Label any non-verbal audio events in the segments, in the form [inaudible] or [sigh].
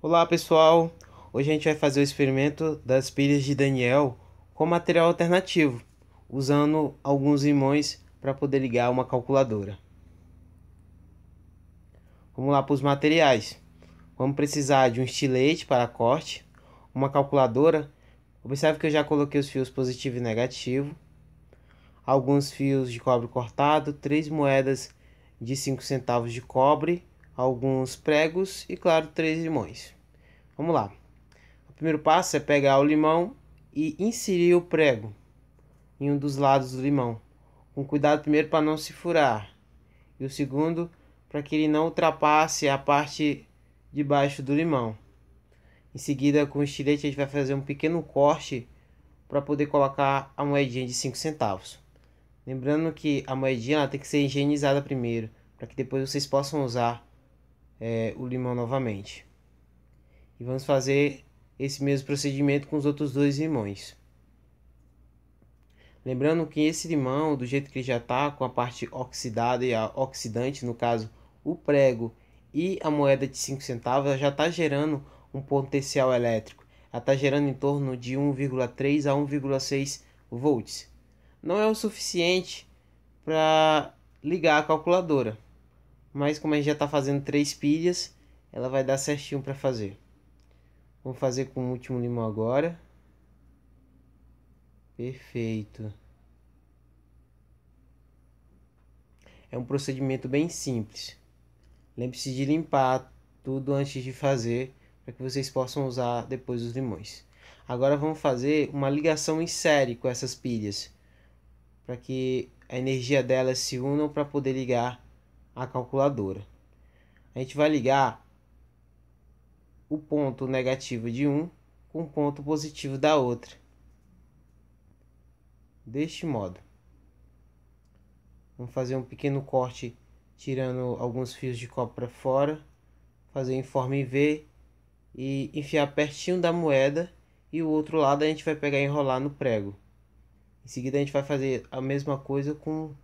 Olá pessoal, hoje a gente vai fazer o experimento das pilhas de Daniel com material alternativo, usando alguns imões para poder ligar uma calculadora. Vamos lá para os materiais. Vamos precisar de um estilete para corte, uma calculadora. Observe que eu já coloquei os fios positivo e negativo, alguns fios de cobre cortado, três moedas de 5 centavos de cobre alguns pregos e, claro, três limões. Vamos lá. O primeiro passo é pegar o limão e inserir o prego em um dos lados do limão. Com cuidado primeiro para não se furar. E o segundo, para que ele não ultrapasse a parte de baixo do limão. Em seguida, com o estilete, a gente vai fazer um pequeno corte para poder colocar a moedinha de 5 centavos. Lembrando que a moedinha tem que ser higienizada primeiro, para que depois vocês possam usar é, o limão novamente. E vamos fazer esse mesmo procedimento com os outros dois limões. Lembrando que esse limão, do jeito que ele já está, com a parte oxidada e a oxidante, no caso o prego e a moeda de 5 centavos, já está gerando um potencial elétrico. Ela está gerando em torno de 1,3 a 1,6 volts. Não é o suficiente para ligar a calculadora. Mas como a gente já está fazendo três pilhas, ela vai dar certinho para fazer. Vamos fazer com o último limão agora. Perfeito. É um procedimento bem simples. Lembre-se de limpar tudo antes de fazer, para que vocês possam usar depois os limões. Agora vamos fazer uma ligação em série com essas pilhas, para que a energia delas se unam para poder ligar a calculadora. A gente vai ligar o ponto negativo de um com o ponto positivo da outra. Deste modo. Vamos fazer um pequeno corte tirando alguns fios de cobre para fora, fazer em forma em V e enfiar pertinho da moeda e o outro lado a gente vai pegar e enrolar no prego. Em seguida a gente vai fazer a mesma coisa com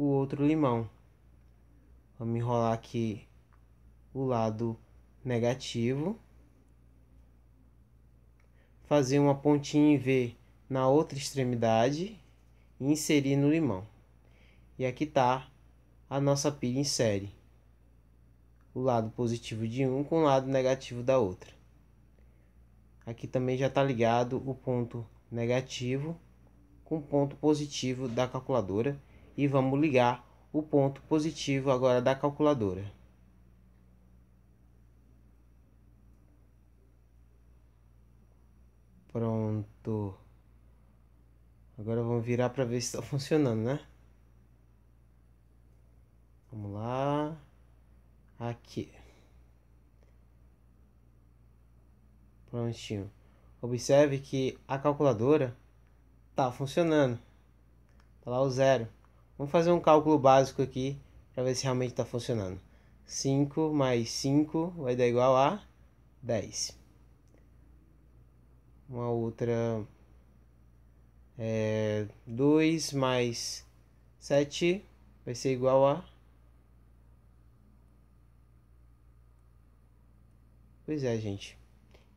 o outro limão. Vamos enrolar aqui o lado negativo. Fazer uma pontinha em V na outra extremidade e inserir no limão. E aqui está a nossa pilha em série. O lado positivo de um com o lado negativo da outra. Aqui também já está ligado o ponto negativo com o ponto positivo da calculadora e vamos ligar o ponto positivo agora da calculadora. Pronto. Agora vamos virar para ver se está [laughs] funcionando, né? Vamos lá. Aqui. Prontinho. Observe que a calculadora está funcionando. Está lá o zero. Vamos fazer um cálculo básico aqui para ver se realmente está funcionando. 5 mais 5 vai dar igual a 10. Uma outra é 2 mais 7 vai ser igual a. Pois é, gente.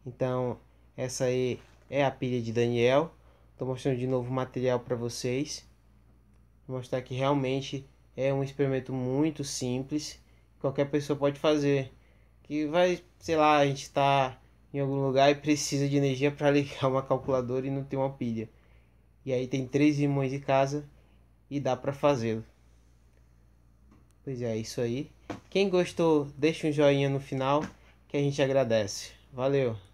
Então, essa aí é a pilha de Daniel. Estou mostrando de novo o material para vocês mostrar que realmente é um experimento muito simples, qualquer pessoa pode fazer. Que vai, sei lá, a gente está em algum lugar e precisa de energia para [laughs] ligar uma calculadora e não tem uma pilha. E aí tem três irmãos de casa e dá para fazê-lo. Pois é, é isso aí. Quem gostou, deixa um joinha no final que a gente agradece. Valeu!